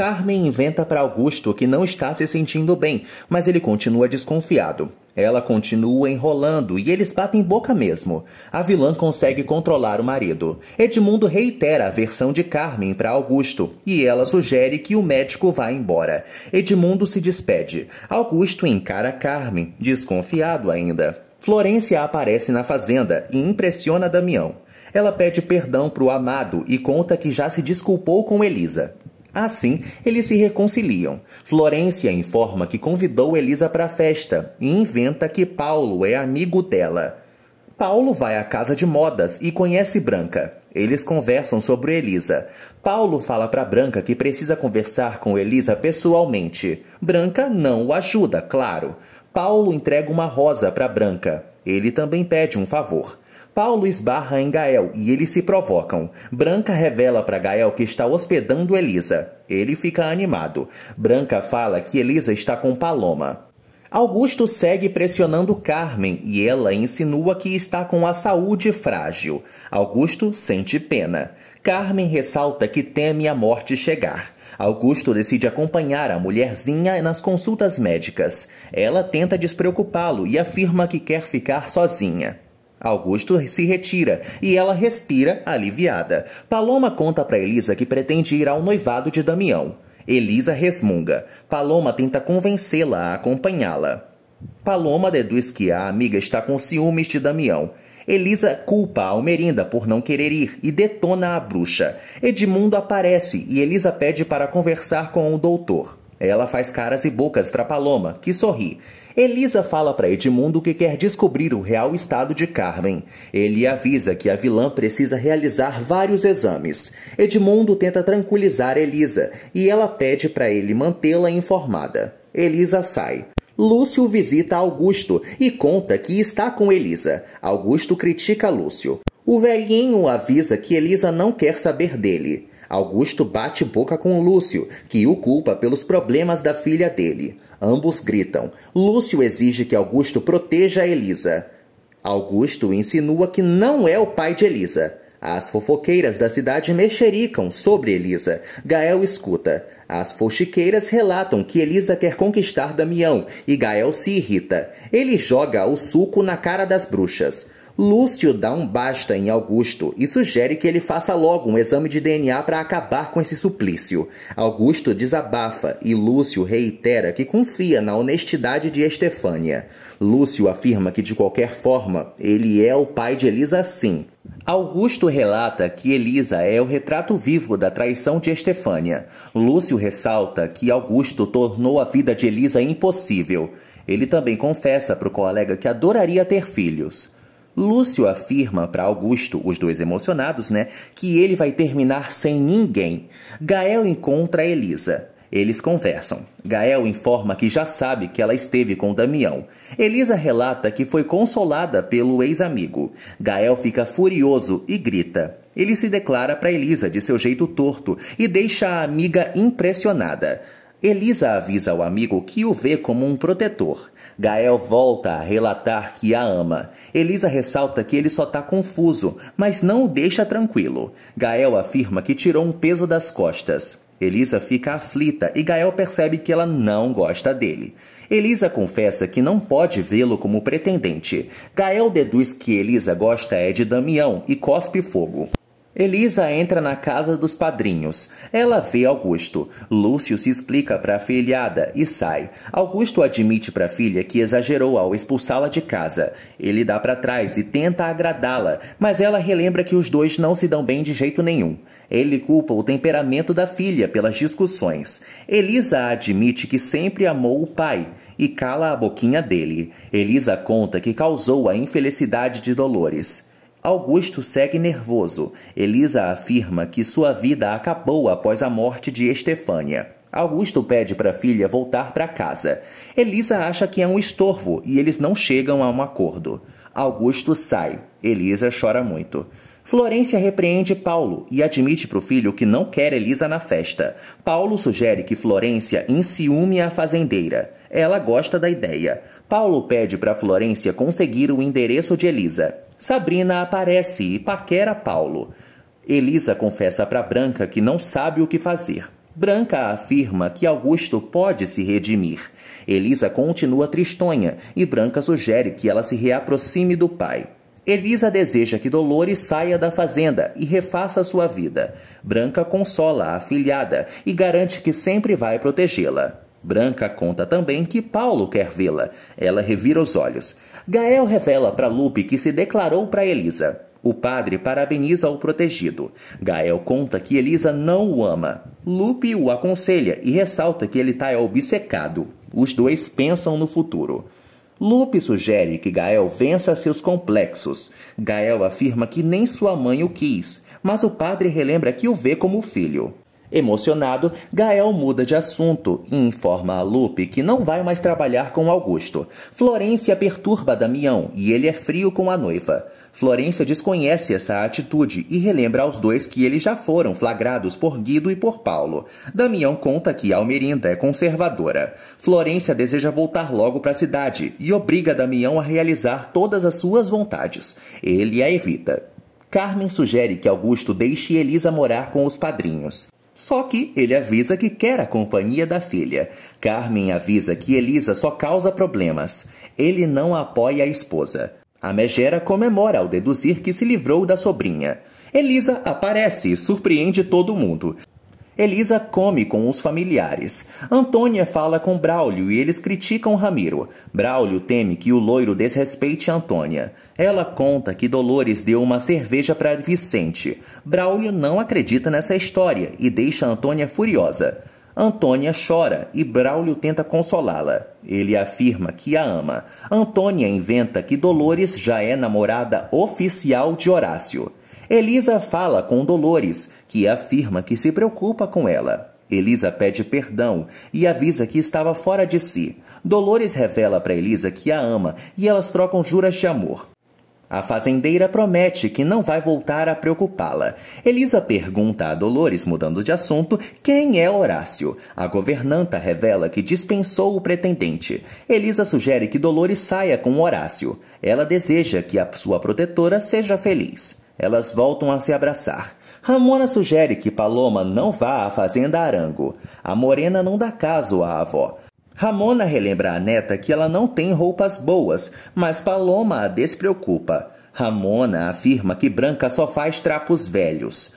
Carmen inventa para Augusto que não está se sentindo bem, mas ele continua desconfiado. Ela continua enrolando e eles batem boca mesmo. A vilã consegue controlar o marido. Edmundo reitera a versão de Carmen para Augusto e ela sugere que o médico vá embora. Edmundo se despede. Augusto encara Carmen, desconfiado ainda. Florência aparece na fazenda e impressiona Damião. Ela pede perdão para o amado e conta que já se desculpou com Elisa. Assim, eles se reconciliam. Florência informa que convidou Elisa para a festa e inventa que Paulo é amigo dela. Paulo vai à casa de modas e conhece Branca. Eles conversam sobre Elisa. Paulo fala para Branca que precisa conversar com Elisa pessoalmente. Branca não o ajuda, claro. Paulo entrega uma rosa para Branca. Ele também pede um favor. Paulo esbarra em Gael e eles se provocam. Branca revela para Gael que está hospedando Elisa. Ele fica animado. Branca fala que Elisa está com Paloma. Augusto segue pressionando Carmen e ela insinua que está com a saúde frágil. Augusto sente pena. Carmen ressalta que teme a morte chegar. Augusto decide acompanhar a mulherzinha nas consultas médicas. Ela tenta despreocupá-lo e afirma que quer ficar sozinha. Augusto se retira e ela respira aliviada. Paloma conta para Elisa que pretende ir ao noivado de Damião. Elisa resmunga. Paloma tenta convencê-la a acompanhá-la. Paloma deduz que a amiga está com ciúmes de Damião. Elisa culpa a Almerinda por não querer ir e detona a bruxa. Edmundo aparece e Elisa pede para conversar com o doutor. Ela faz caras e bocas para Paloma, que sorri. Elisa fala para Edmundo que quer descobrir o real estado de Carmen. Ele avisa que a vilã precisa realizar vários exames. Edmundo tenta tranquilizar Elisa e ela pede para ele mantê-la informada. Elisa sai. Lúcio visita Augusto e conta que está com Elisa. Augusto critica Lúcio. O velhinho avisa que Elisa não quer saber dele. Augusto bate boca com Lúcio, que o culpa pelos problemas da filha dele. Ambos gritam. Lúcio exige que Augusto proteja Elisa. Augusto insinua que não é o pai de Elisa. As fofoqueiras da cidade mexericam sobre Elisa. Gael escuta. As fochiqueiras relatam que Elisa quer conquistar Damião e Gael se irrita. Ele joga o suco na cara das bruxas. Lúcio dá um basta em Augusto e sugere que ele faça logo um exame de DNA para acabar com esse suplício. Augusto desabafa e Lúcio reitera que confia na honestidade de Estefânia. Lúcio afirma que, de qualquer forma, ele é o pai de Elisa sim. Augusto relata que Elisa é o retrato vivo da traição de Estefânia. Lúcio ressalta que Augusto tornou a vida de Elisa impossível. Ele também confessa para o colega que adoraria ter filhos. Lúcio afirma para Augusto, os dois emocionados, né, que ele vai terminar sem ninguém. Gael encontra Elisa. Eles conversam. Gael informa que já sabe que ela esteve com Damião. Elisa relata que foi consolada pelo ex-amigo. Gael fica furioso e grita. Ele se declara para Elisa de seu jeito torto e deixa a amiga impressionada. Elisa avisa ao amigo que o vê como um protetor. Gael volta a relatar que a ama. Elisa ressalta que ele só está confuso, mas não o deixa tranquilo. Gael afirma que tirou um peso das costas. Elisa fica aflita e Gael percebe que ela não gosta dele. Elisa confessa que não pode vê-lo como pretendente. Gael deduz que Elisa gosta é de Damião e cospe fogo. Elisa entra na casa dos padrinhos. Ela vê Augusto. Lúcio se explica para a filhada e sai. Augusto admite para a filha que exagerou ao expulsá-la de casa. Ele dá para trás e tenta agradá-la, mas ela relembra que os dois não se dão bem de jeito nenhum. Ele culpa o temperamento da filha pelas discussões. Elisa admite que sempre amou o pai e cala a boquinha dele. Elisa conta que causou a infelicidade de Dolores. Augusto segue nervoso. Elisa afirma que sua vida acabou após a morte de Estefânia. Augusto pede para a filha voltar para casa. Elisa acha que é um estorvo e eles não chegam a um acordo. Augusto sai. Elisa chora muito. Florência repreende Paulo e admite para o filho que não quer Elisa na festa. Paulo sugere que Florência enciume a fazendeira. Ela gosta da ideia. Paulo pede para Florência conseguir o endereço de Elisa. Sabrina aparece e paquera Paulo. Elisa confessa para Branca que não sabe o que fazer. Branca afirma que Augusto pode se redimir. Elisa continua tristonha e Branca sugere que ela se reaproxime do pai. Elisa deseja que Dolores saia da fazenda e refaça sua vida. Branca consola a afilhada e garante que sempre vai protegê-la. Branca conta também que Paulo quer vê-la. Ela revira os olhos. Gael revela para Lupe que se declarou para Elisa. O padre parabeniza o protegido. Gael conta que Elisa não o ama. Lupe o aconselha e ressalta que ele está obcecado. Os dois pensam no futuro. Lupe sugere que Gael vença seus complexos. Gael afirma que nem sua mãe o quis, mas o padre relembra que o vê como filho. Emocionado, Gael muda de assunto e informa a Lupe que não vai mais trabalhar com Augusto. Florência perturba Damião e ele é frio com a noiva. Florência desconhece essa atitude e relembra aos dois que eles já foram flagrados por Guido e por Paulo. Damião conta que Almerinda é conservadora. Florência deseja voltar logo para a cidade e obriga Damião a realizar todas as suas vontades. Ele a evita. Carmen sugere que Augusto deixe Elisa morar com os padrinhos. Só que ele avisa que quer a companhia da filha. Carmen avisa que Elisa só causa problemas. Ele não apoia a esposa. A megera comemora ao deduzir que se livrou da sobrinha. Elisa aparece e surpreende todo mundo. Elisa come com os familiares. Antônia fala com Braulio e eles criticam Ramiro. Braulio teme que o loiro desrespeite Antônia. Ela conta que Dolores deu uma cerveja para Vicente. Braulio não acredita nessa história e deixa Antônia furiosa. Antônia chora e Braulio tenta consolá-la. Ele afirma que a ama. Antônia inventa que Dolores já é namorada oficial de Horácio. Elisa fala com Dolores, que afirma que se preocupa com ela. Elisa pede perdão e avisa que estava fora de si. Dolores revela para Elisa que a ama e elas trocam juras de amor. A fazendeira promete que não vai voltar a preocupá-la. Elisa pergunta a Dolores, mudando de assunto, quem é Horácio. A governanta revela que dispensou o pretendente. Elisa sugere que Dolores saia com Horácio. Ela deseja que a sua protetora seja feliz. Elas voltam a se abraçar. Ramona sugere que Paloma não vá à fazenda Arango. A morena não dá caso à avó. Ramona relembra a neta que ela não tem roupas boas, mas Paloma a despreocupa. Ramona afirma que Branca só faz trapos velhos.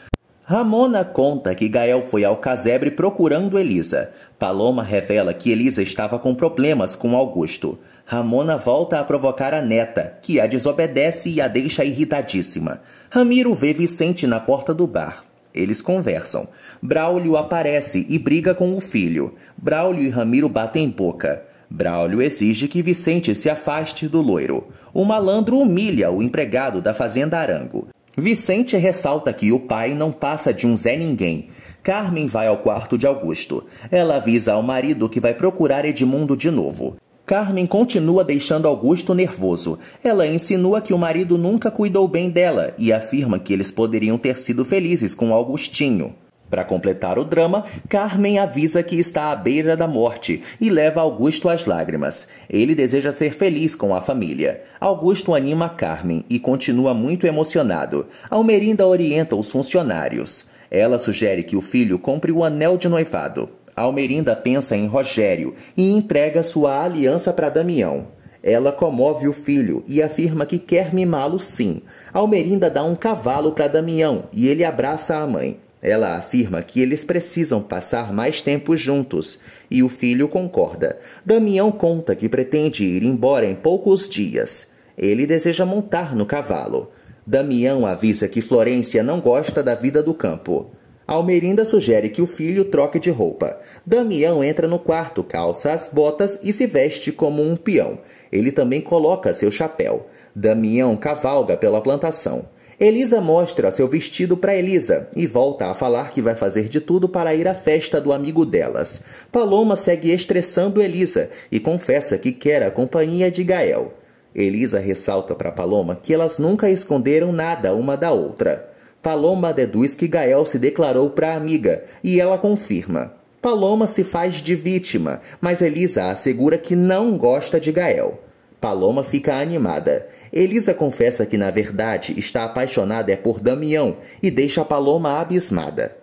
Ramona conta que Gael foi ao casebre procurando Elisa. Paloma revela que Elisa estava com problemas com Augusto. Ramona volta a provocar a neta, que a desobedece e a deixa irritadíssima. Ramiro vê Vicente na porta do bar. Eles conversam. Braulio aparece e briga com o filho. Braulio e Ramiro batem boca. Braulio exige que Vicente se afaste do loiro. O malandro humilha o empregado da fazenda Arango. Vicente ressalta que o pai não passa de um Zé Ninguém. Carmen vai ao quarto de Augusto. Ela avisa ao marido que vai procurar Edmundo de novo. Carmen continua deixando Augusto nervoso. Ela insinua que o marido nunca cuidou bem dela e afirma que eles poderiam ter sido felizes com Augustinho. Para completar o drama, Carmen avisa que está à beira da morte e leva Augusto às lágrimas. Ele deseja ser feliz com a família. Augusto anima Carmen e continua muito emocionado. Almerinda orienta os funcionários. Ela sugere que o filho compre o anel de noivado. Almerinda pensa em Rogério e entrega sua aliança para Damião. Ela comove o filho e afirma que quer mimá-lo sim. Almerinda dá um cavalo para Damião e ele abraça a mãe. Ela afirma que eles precisam passar mais tempo juntos e o filho concorda. Damião conta que pretende ir embora em poucos dias. Ele deseja montar no cavalo. Damião avisa que Florência não gosta da vida do campo. Almerinda sugere que o filho troque de roupa. Damião entra no quarto, calça as botas e se veste como um peão. Ele também coloca seu chapéu. Damião cavalga pela plantação. Elisa mostra seu vestido para Elisa e volta a falar que vai fazer de tudo para ir à festa do amigo delas. Paloma segue estressando Elisa e confessa que quer a companhia de Gael. Elisa ressalta para Paloma que elas nunca esconderam nada uma da outra. Paloma deduz que Gael se declarou para a amiga e ela confirma. Paloma se faz de vítima, mas Elisa assegura que não gosta de Gael. Paloma fica animada. Elisa confessa que, na verdade, está apaixonada é por Damião e deixa Paloma abismada.